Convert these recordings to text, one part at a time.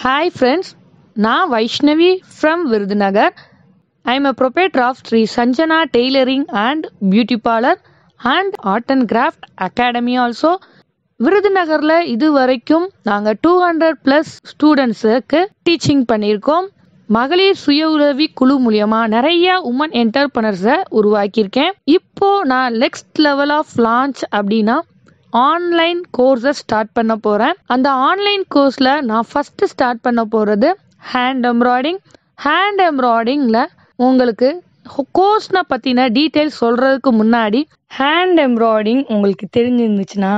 hi friends நான் Vaishnavi from Virudhunagar I am a proprietor of Shri Sanjana tailoring and beauty parlour and art and craft academy also விருதுநகரில் இது வரைக்கும் நாங்கள் two hundred plus ஸ்டூடெண்ட்ஸுக்கு teaching பண்ணியிருக்கோம் மகளிர் சுய உதவி குழு மூலியமாக நிறைய உமன் என்டர்பனர்ஸை உருவாக்கியிருக்கேன் இப்போது நான் நெக்ஸ்ட் லெவல் ஆஃப் லான்ச் அப்படின்னா ஆன்லைன் கோர்ஸை ஸ்டார்ட் பண்ண போகிறேன் அந்த ஆன்லைன் கோர்ஸில் நான் ஃபஸ்ட்டு ஸ்டார்ட் பண்ண போகிறது ஹேண்ட் எம்ப்ராய்டிங் ஹேண்ட் எம்ப்ராய்டிங்கில் உங்களுக்கு கோர்ஸ்னை பற்றின டீட்டெயில்ஸ் சொல்கிறதுக்கு முன்னாடி ஹேண்ட் எம்ப்ராய்டிங் உங்களுக்கு தெரிஞ்சிருந்துச்சுன்னா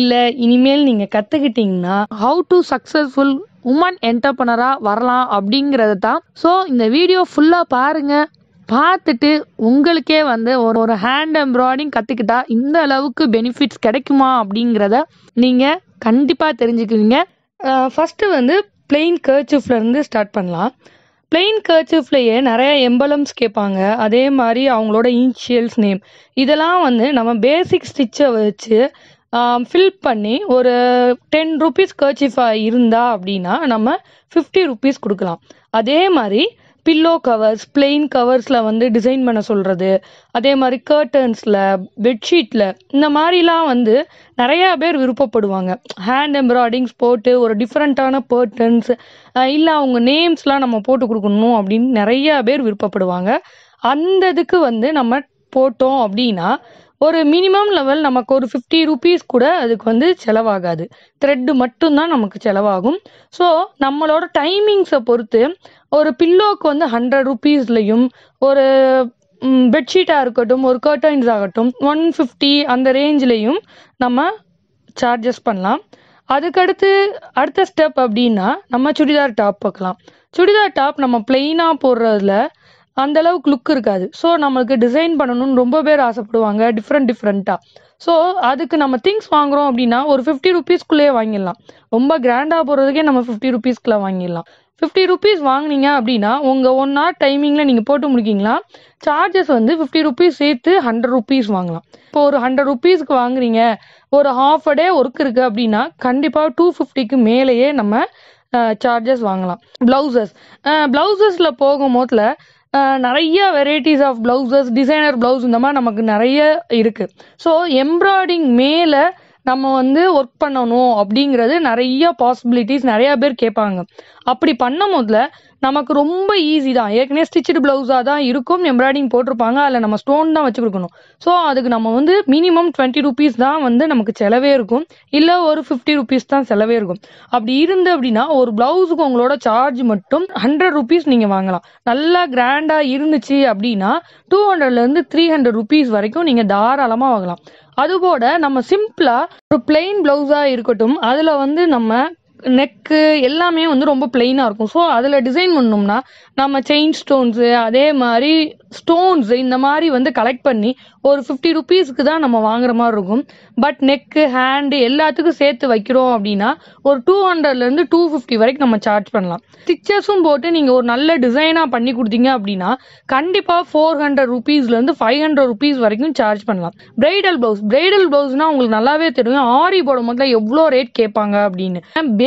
இல்லை இனிமேல் நீங்கள் கற்றுக்கிட்டிங்கன்னா ஹவு டு சக்ஸஸ்ஃபுல் உமன் என்டர்பனராக வரலாம் அப்படிங்கிறது தான் ஸோ இந்த வீடியோ ஃபுல்லாக பாருங்கள் பார்த்துட்டு உங்களுக்கே வந்து ஒரு ஒரு ஹேண்ட் எம்ப்ராய்டிங் கற்றுக்கிட்டா இந்த அளவுக்கு பெனிஃபிட்ஸ் கிடைக்குமா அப்படிங்கிறத நீங்கள் கண்டிப்பாக தெரிஞ்சுக்குவீங்க ஃபஸ்ட்டு வந்து பிளெயின் கர்ச்சிஃப்லேருந்து ஸ்டார்ட் பண்ணலாம் பிளெயின் கர்ச்சிஃப்லேயே நிறைய எம்பலம்ஸ் கேட்பாங்க அதே மாதிரி அவங்களோட இனிஷியல்ஸ் நேம் இதெல்லாம் வந்து நம்ம பேசிக் ஸ்டிச்சை வச்சு ஃபில் பண்ணி ஒரு டென் ருபீஸ் கேர்ச்சிஃபாக இருந்தா அப்படின்னா நம்ம ஃபிஃப்டி ருபீஸ் கொடுக்கலாம் அதே மாதிரி பில்லோ கவர்ஸ் பிளெயின் கவர்ஸில் வந்து டிசைன் பண்ண சொல்கிறது அதே மாதிரி கர்டன்ஸில் பெட்ஷீட்டில் இந்த மாதிரிலாம் வந்து நிறையா பேர் விருப்பப்படுவாங்க ஹேண்ட் எம்ப்ராய்டிங்ஸ் போட்டு ஒரு டிஃப்ரெண்ட்டான பேர்டன்ஸ் இல்லை அவங்க நேம்ஸ்லாம் நம்ம போட்டு கொடுக்கணும் அப்படின்னு நிறையா பேர் விருப்பப்படுவாங்க அந்த இதுக்கு வந்து நம்ம போட்டோம் அப்படின்னா ஒரு மினிமம் லெவல் நமக்கு ஒரு ஃபிஃப்டி ருபீஸ் கூட அதுக்கு வந்து செலவாகாது த்ரெட்டு மட்டும்தான் நமக்கு செலவாகும் ஸோ நம்மளோட டைமிங்ஸை பொறுத்து ஒரு பில்லோக்கு வந்து ஹண்ட்ரட் ருபீஸ்லையும் ஒரு பெட்ஷீட்டாக இருக்கட்டும் ஒரு கர்டைன்ஸ் ஆகட்டும் ஒன் ஃபிஃப்டி அந்த ரேஞ்ச்லேயும் நம்ம சார்ஜஸ் பண்ணலாம் அதுக்கடுத்து அடுத்த ஸ்டெப் அப்படின்னா நம்ம சுடிதார் டாப் பார்க்கலாம் சுடிதார் டாப் நம்ம பிளெயினாக போடுறதுல அந்த அளவுக்கு லுக் இருக்காது ஸோ நம்மளுக்கு டிசைன் பண்ணணும்னு ரொம்ப பேர் ஆசைப்படுவாங்க டிஃப்ரெண்ட் டிஃப்ரெண்ட்டாக ஸோ அதுக்கு நம்ம திங்ஸ் வாங்குறோம் அப்படின்னா ஒரு ஃபிஃப்டி ருபீஸ்க்குள்ளேயே வாங்கிடலாம் ரொம்ப கிராண்டாக போகிறதுக்கே நம்ம ஃபிஃப்டி ருபீஸ்க்குள்ளே வாங்கிடலாம் ஃபிஃப்டி ருபீஸ் வாங்கினீங்க அப்படின்னா உங்கள் ஒன் ஹவர் டைமிங்கில் நீங்கள் போட்டு முடிக்கிங்களா சார்ஜஸ் வந்து ஃபிஃப்டி ருபீஸ் சேர்த்து ஹண்ட்ரட் ருபீஸ் வாங்கலாம் இப்போ ஒரு ஹண்ட்ரட் ருபீஸ்க்கு வாங்குறீங்க ஒரு ஹாஃப் அ டே ஒர்க் இருக்குது அப்படின்னா கண்டிப்பாக டூ ஃபிஃப்டிக்கு மேலேயே நம்ம சார்ஜஸ் வாங்கலாம் ப்ளவுசஸ் ப்ளவுசஸில் போகும் போதில் நிறைய varieties of blouses designer blouse இந்த மாதிரி நமக்கு நிறைய இருக்குது ஸோ எம்ப்ராய்டிங் மேலே நம்ம வந்து ஒர்க் பண்ணணும் அப்படிங்கிறது நிறைய பாசிபிலிட்டிஸ் நிறையா பேர் கேட்பாங்க அப்படி பண்ணும் போதுல நமக்கு ரொம்ப ஈஸி தான் ஏற்கனவே ஸ்டிச்சடு ப்ளவுஸாக தான் இருக்கும் எம்ப்ராய்டிங் போட்டிருப்பாங்க அதில் நம்ம ஸ்டோன் தான் வச்சு கொடுக்கணும் ஸோ அதுக்கு நம்ம வந்து மினிமம் டுவெண்ட்டி ருபீஸ் தான் வந்து நமக்கு செலவே இருக்கும் இல்லை ஒரு ஃபிஃப்டி ருபீஸ் தான் செலவே இருக்கும் அப்படி இருந்து அப்படின்னா ஒரு ப்ளவுஸுக்கு உங்களோட சார்ஜ் மட்டும் ஹண்ட்ரட் ருபீஸ் நீங்கள் வாங்கலாம் நல்லா கிராண்டாக இருந்துச்சு அப்படின்னா டூ ஹண்ட்ரட்லேருந்து த்ரீ ஹண்ட்ரட் ருபீஸ் வரைக்கும் நீங்கள் தாராளமாக வாங்கலாம் அதுபோல் நம்ம சிம்பிளாக ஒரு பிளெயின் ப்ளவுஸாக இருக்கட்டும் அதில் வந்து நம்ம நெக்கு எல்லாமே வந்து ரொம்ப பிளெயினாக இருக்கும் ஸோ அதில் டிசைன் பண்ணோம்னா நம்ம செயின் ஸ்டோன்ஸு அதே மாதிரி ஸ்டோன்ஸு இந்த மாதிரி வந்து கலெக்ட் பண்ணி ஒரு ஃபிஃப்டி ருபீஸ்க்கு தான் நம்ம வாங்குற மாதிரி இருக்கும் பட் நெக்கு ஹேண்டு எல்லாத்துக்கும் சேர்த்து வைக்கிறோம் அப்படின்னா ஒரு டூ ஹண்ட்ரட்லேருந்து டூ ஃபிஃப்டி வரைக்கும் நம்ம சார்ஜ் பண்ணலாம் ஸ்டிச்சஸும் போட்டு நீங்கள் ஒரு நல்ல டிசைனாக பண்ணி கொடுத்தீங்க அப்படின்னா கண்டிப்பாக ஃபோர் ஹண்ட்ரட் ருபீஸ்லேருந்து ஃபைவ் ஹண்ட்ரட் ருபீஸ் வரைக்கும் சார்ஜ் பண்ணலாம் பிரைடல் ப்ளவுஸ் பிரைடல் ப்ளவுஸ்னால் உங்களுக்கு நல்லாவே தெரியும் ஆரி போடும் போதுல எவ்வளோ ரேட் கேட்பாங்க அப்படின்னு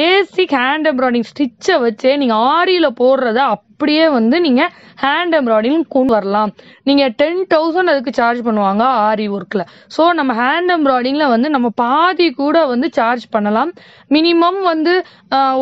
பேசிக் ஹேண்ட் எம்ப்ராய்டிங் ஸ்டிச்சை வச்சு நீங்கள் ஆரியில் போடுறத அப்படியே வந்து நீங்கள் ஹேண்ட் எம்ப்ராய்டிங் கொண்டு வரலாம் நீங்கள் டென் தௌசண்ட் அதுக்கு சார்ஜ் பண்ணுவாங்க ஆரி ஒர்க்கில் ஸோ நம்ம ஹேண்ட் எம்ப்ராய்டிங்கில் வந்து நம்ம பாதி கூட வந்து சார்ஜ் பண்ணலாம் மினிமம் வந்து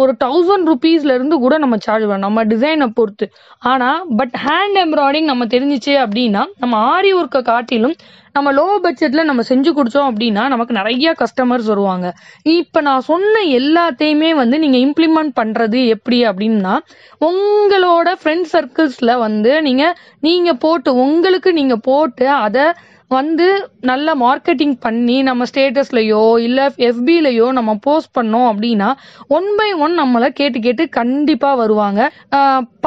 ஒரு தௌசண்ட் ருபீஸ்லேருந்து கூட நம்ம சார்ஜ் பண்ணலாம் நம்ம டிசைனை பொறுத்து ஆனால் பட் ஹேண்ட் எம்ப்ராய்டிங் நம்ம தெரிஞ்சிச்சு அப்படின்னா நம்ம ஆரி ஒர்க்கை காட்டிலும் நம்ம லோ பட்ஜெட்டில் நம்ம செஞ்சு கொடுத்தோம் அப்படின்னா நமக்கு நிறைய கஸ்டமர்ஸ் வருவாங்க இப்போ நான் சொன்ன எல்லாத்தையுமே வந்து நீங்கள் இம்ப்ளிமெண்ட் பண்ணுறது எப்படி அப்படின்னா உங்களோட உங்களோட ஃப்ரெண்ட் சர்க்கிள்ஸ்ல வந்து நீங்க நீங்க போட்டு உங்களுக்கு நீங்க போட்டு அதை வந்து நல்ல மார்க்கெட்டிங் பண்ணி நம்ம ஸ்டேட்டஸ்லையோ இல்லை எஃபிலையோ நம்ம போஸ்ட் பண்ணோம் அப்படின்னா ஒன் பை ஒன் நம்மளை கேட்டு கேட்டு கண்டிப்பாக வருவாங்க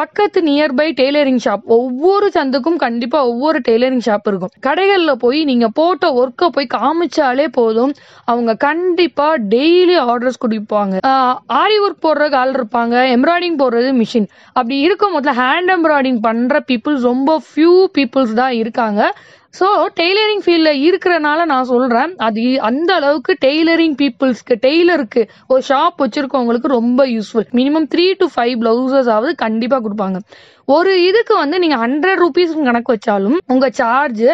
பக்கத்து நியர்பை டெய்லரிங் ஷாப் ஒவ்வொரு சந்துக்கும் கண்டிப்பாக ஒவ்வொரு டெய்லரிங் ஷாப் இருக்கும் கடைகளில் போய் நீங்கள் போட்ட ஒர்க்கை போய் காமிச்சாலே போதும் அவங்க கண்டிப்பாக டெய்லி ஆர்டர்ஸ் கொடுப்பாங்க ஆரி ஒர்க் போடுறதுக்கு ஆள் இருப்பாங்க எம்ப்ராய்டிங் போடுறது மிஷின் அப்படி இருக்கும் போதில் ஹேண்ட் எம்ப்ராய்டிங் பண்ணுற பீப்புள்ஸ் ரொம்ப ஃபியூ பீப்புள்ஸ் தான் இருக்காங்க ஸோ டெய்லரிங் ஃபீல்டில் இருக்கிறனால நான் சொல்கிறேன் அது அந்த அளவுக்கு டெய்லரிங் பீப்புள்ஸ்க்கு டெய்லருக்கு ஒரு ஷாப் வச்சுருக்கவங்களுக்கு ரொம்ப useful minimum three to five blouses ஆகுது கண்டிப்பாக கொடுப்பாங்க ஒரு இதுக்கு வந்து நீங்க ஹண்ட்ரட் ருபீஸ் கணக்கு வச்சாலும் உங்க சார்ஜ்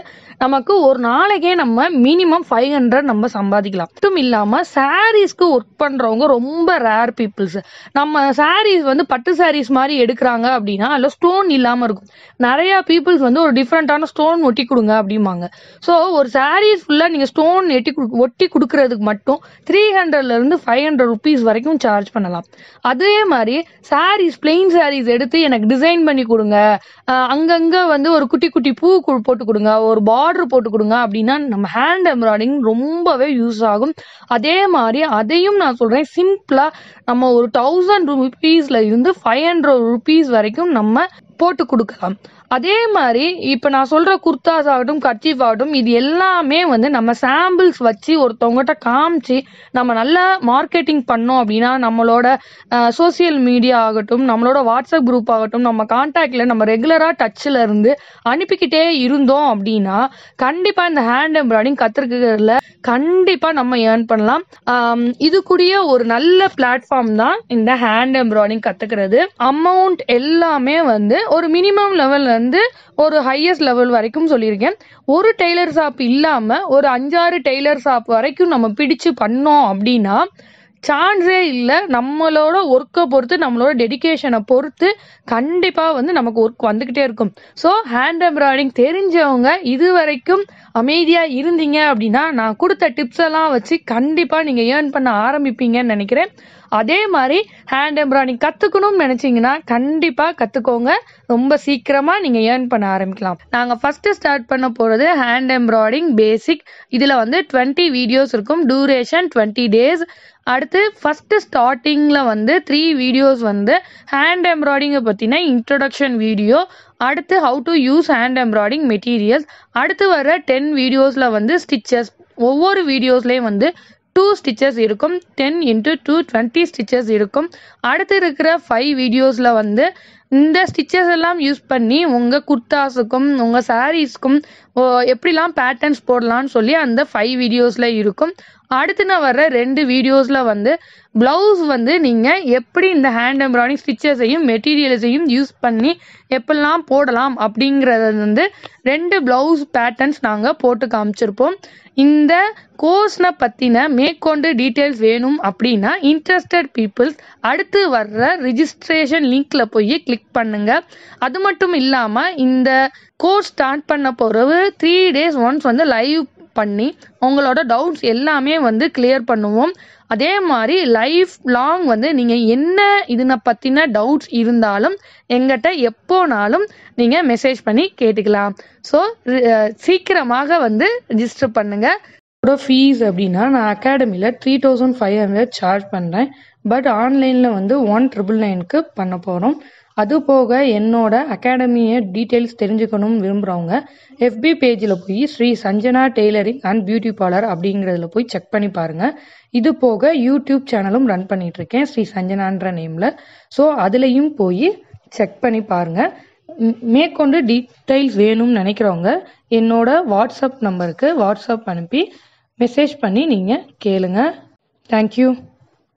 நமக்கு ஒரு நாளைக்கே நம்ம மினிமம் ஃபைவ் ஹண்ட்ரட் நம்ம சம்பாதிக்கலாம் மட்டும் இல்லாம சாரீஸ்க்கு ஒர்க் பண்றவங்க ரொம்ப ரேர் பீப்புள்ஸ் நம்ம சாரீஸ் வந்து பட்டு சாரீஸ் மாதிரி எடுக்கிறாங்க அப்படின்னா அதில் ஸ்டோன் இல்லாம இருக்கும் நிறைய பீப்புள்ஸ் வந்து ஒரு டிஃப்ரெண்டான ஸ்டோன் ஒட்டி கொடுங்க அப்படிம்பாங்க ஸோ ஒரு சாரீஸ் ஃபுல்லா நீங்க ஸ்டோன் எட்டி ஒட்டி கொடுக்கறதுக்கு மட்டும் த்ரீ ஹண்ட்ரட்ல இருந்து ஃபைவ் ஹண்ட்ரட் ருபீஸ் வரைக்கும் சார்ஜ் பண்ணலாம் அதே மாதிரி சாரீஸ் பிளெயின் சாரீஸ் எடுத்து எனக்கு டிசைன் பண்ணி பண்ணி கொடுங்க அங்கங்க வந்து ஒரு குட்டி குட்டி பூ போட்டு கொடுங்க ஒரு பார்டர் போட்டு கொடுங்க அப்படின்னா நம்ம ஹேண்ட் எம்ப்ராய்டிங் ரொம்பவே யூஸ் ஆகும் அதே மாதிரி அதையும் நான் சொல்றேன் சிம்பிளா நம்ம ஒரு தௌசண்ட் ருபீஸ்ல இருந்து ஃபைவ் ஹண்ட்ரட் ருபீஸ் வரைக்கும் நம்ம போட்டு கொடுக்கலாம் அதே மாதிரி இப்போ நான் சொல்ற குர்தாஸ் ஆகட்டும் கர்ச்சீஃப் ஆகட்டும் இது எல்லாமே வந்து நம்ம சாம்பிள்ஸ் வச்சு ஒருத்தவங்ககிட்ட காமிச்சு நம்ம நல்லா மார்க்கெட்டிங் பண்ணோம் அப்படின்னா நம்மளோட சோசியல் மீடியா ஆகட்டும் நம்மளோட வாட்ஸ்அப் குரூப் ஆகட்டும் நம்ம கான்டாக்ட்ல நம்ம ரெகுலரா டச்சில் இருந்து அனுப்பிக்கிட்டே இருந்தோம் அப்படின்னா கண்டிப்பா இந்த ஹேண்ட் எம்ப்ராய்டிங் கத்துக்கிறதுல கண்டிப்பா நம்ம ஏர்ன் பண்ணலாம் இது கூடிய ஒரு நல்ல பிளாட்ஃபார்ம் தான் இந்த ஹேண்ட் எம்ப்ராய்டிங் கத்துக்கிறது அமௌண்ட் எல்லாமே வந்து ஒரு மினிமம் லெவல்லேருந்து ஒரு ஹையஸ்ட் லெவல் வரைக்கும் சொல்லியிருக்கேன் ஒரு டெய்லர் ஷாப் இல்லாமல் ஒரு அஞ்சாறு டெய்லர் ஷாப் வரைக்கும் நம்ம பிடிச்சு பண்ணோம் அப்படின்னா சான்ஸே இல்லை நம்மளோட ஒர்க்கை பொறுத்து நம்மளோட டெடிக்கேஷனை பொறுத்து கண்டிப்பாக வந்து நமக்கு ஒர்க் வந்துக்கிட்டே இருக்கும் ஸோ ஹேண்ட் எம்ப்ராய்டிங் தெரிஞ்சவங்க இது வரைக்கும் அமைதியாக இருந்தீங்க அப்படின்னா நான் கொடுத்த டிப்ஸ் எல்லாம் வச்சு கண்டிப்பாக நீங்கள் ஏர்ன் பண்ண ஆரம்பிப்பீங்கன்னு நினைக்கிறேன் அதே மாதிரி ஹேண்ட் எம்ப்ராய்டிங் கற்றுக்கணும்னு நினச்சிங்கன்னா கண்டிப்பாக கற்றுக்கோங்க ரொம்ப சீக்கிரமாக நீங்கள் ஏர்ன் பண்ண ஆரம்பிக்கலாம் நாங்கள் ஃபஸ்ட்டு ஸ்டார்ட் பண்ண போகிறது ஹேண்ட் எம்ப்ராய்டிங் பேசிக் இதில் வந்து டுவெண்ட்டி வீடியோஸ் இருக்கும் டூரேஷன் டுவெண்ட்டி டேஸ் அடுத்து ஃபஸ்ட்டு ஸ்டார்டிங்கில் வந்து த்ரீ வீடியோஸ் வந்து ஹேண்ட் எம்ப்ராய்டிங்கை பற்றின இன்ட்ரடக்ஷன் வீடியோ அடுத்து how to use hand embroidering materials அடுத்து வர டென் வீடியோஸில் வந்து ஸ்டிச்சஸ் ஒவ்வொரு வீடியோஸ்லேயும் வந்து டூ ஸ்டிச்சஸ் இருக்கும் ten into two twenty stitches இருக்கும் அடுத்து இருக்கிற ஃபைவ் வீடியோஸில் வந்து இந்த ஸ்டிச்சஸ் எல்லாம் யூஸ் பண்ணி உங்கள் குர்தாஸுக்கும் உங்கள் சாரீஸ்க்கும் எப்படிலாம் பேட்டர்ன்ஸ் போடலான்னு சொல்லி அந்த ஃபைவ் வீடியோஸில் இருக்கும் அடுத்து நான் வர ரெண்டு வீடியோஸில் வந்து ப்ளவுஸ் வந்து நீங்கள் எப்படி இந்த ஹேண்ட் எம்ப்ராய்டிங் ஸ்டிச்சஸையும் மெட்டீரியல்ஸையும் யூஸ் பண்ணி எப்படிலாம் போடலாம் அப்படிங்கிறது வந்து ரெண்டு ப்ளவுஸ் பேட்டர்ன்ஸ் நாங்கள் போட்டு காமிச்சிருப்போம் இந்த கோர்ஸ்னை பற்றின மேற்கொண்டு டீட்டெயில்ஸ் வேணும் அப்படின்னா இன்ட்ரெஸ்டட் பீப்புள்ஸ் அடுத்து வர்ற ரிஜிஸ்ட்ரேஷன் லிங்க்ல போய் கிளிக் பண்ணுங்க அது மட்டும் இல்லாமல் இந்த கோர்ஸ் ஸ்டார்ட் பண்ண போகிறது த்ரீ டேஸ் ஒன்ஸ் வந்து லைவ் பண்ணி உங்களோட டவுட்ஸ் எல்லாமே வந்து கிளியர் பண்ணுவோம் அதே மாதிரி லைஃப் லாங் வந்து நீங்கள் என்ன இதனை பற்றின டவுட்ஸ் இருந்தாலும் எங்கிட்ட எப்போனாலும் நீங்கள் மெசேஜ் பண்ணி கேட்டுக்கலாம் ஸோ சீக்கிரமாக வந்து ரிஜிஸ்டர் பண்ணுங்கள் அதோட ஃபீஸ் அப்படின்னா நான் அகாடமியில் three thousand five hundred charge பண்ணுறேன் பட் ஆன்லைனில் வந்து ஒன் ட்ரிபிள் நைனுக்கு பண்ண போகிறோம் அதுபோக என்னோட அகாடமியை டீட்டெயில்ஸ் தெரிஞ்சுக்கணும்னு விரும்புகிறவங்க எஃபி பேஜில் போய் Shri Sanjana tailoring and beauty parlour அப்படிங்கிறதுல போய் செக் பண்ணி பாருங்கள் இது போக யூடியூப் சேனலும் ரன் பண்ணிகிட்ருக்கேன் ஸ்ரீ சஞ்சனான்ற நேமில் ஸோ அதுலேயும் போய் செக் பண்ணி பாருங்கள் மேற்கொண்டு டீட்டெயில்ஸ் வேணும்னு நினைக்கிறவங்க என்னோட வாட்ஸ்அப் நம்பருக்கு வாட்ஸ்அப் அனுப்பி மெசேஜ் பண்ணி நீங்கள் கேளுங்க தேங்க்யூ